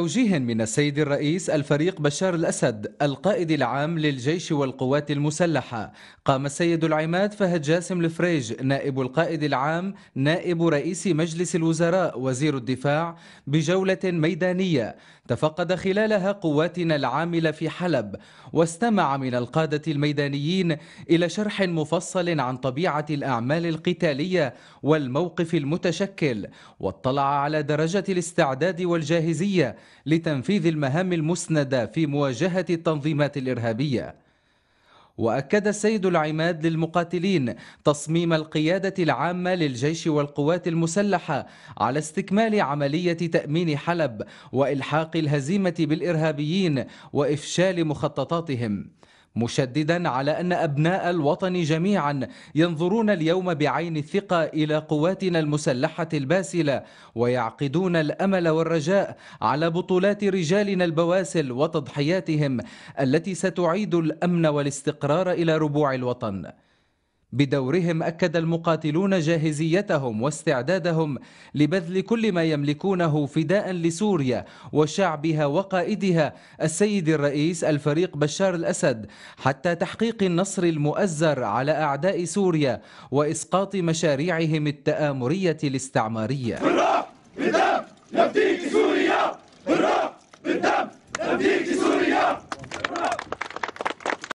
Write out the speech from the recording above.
توجيه من السيد الرئيس الفريق بشار الأسد القائد العام للجيش والقوات المسلحة قام السيد العماد فهد جاسم الفريج نائب القائد العام نائب رئيس مجلس الوزراء وزير الدفاع بجولة ميدانية تفقد خلالها قواتنا العاملة في حلب واستمع من القادة الميدانيين إلى شرح مفصل عن طبيعة الأعمال القتالية والموقف المتشكل واطلع على درجة الاستعداد والجاهزية لتنفيذ المهام المسندة في مواجهة التنظيمات الإرهابية وأكد السيد العماد للمقاتلين تصميم القيادة العامة للجيش والقوات المسلحة على استكمال عملية تأمين حلب وإلحاق الهزيمة بالإرهابيين وإفشال مخططاتهم مشددا على أن أبناء الوطن جميعا ينظرون اليوم بعين الثقة إلى قواتنا المسلحة الباسلة ويعقدون الأمل والرجاء على بطولات رجالنا البواسل وتضحياتهم التي ستعيد الأمن والاستقرار إلى ربوع الوطن بدورهم أكد المقاتلون جاهزيتهم واستعدادهم لبذل كل ما يملكونه فداء لسوريا وشعبها وقائدها السيد الرئيس الفريق بشار الأسد حتى تحقيق النصر المؤزر على أعداء سوريا وإسقاط مشاريعهم التآمرية الاستعمارية بالدم سوريا بالدم سوريا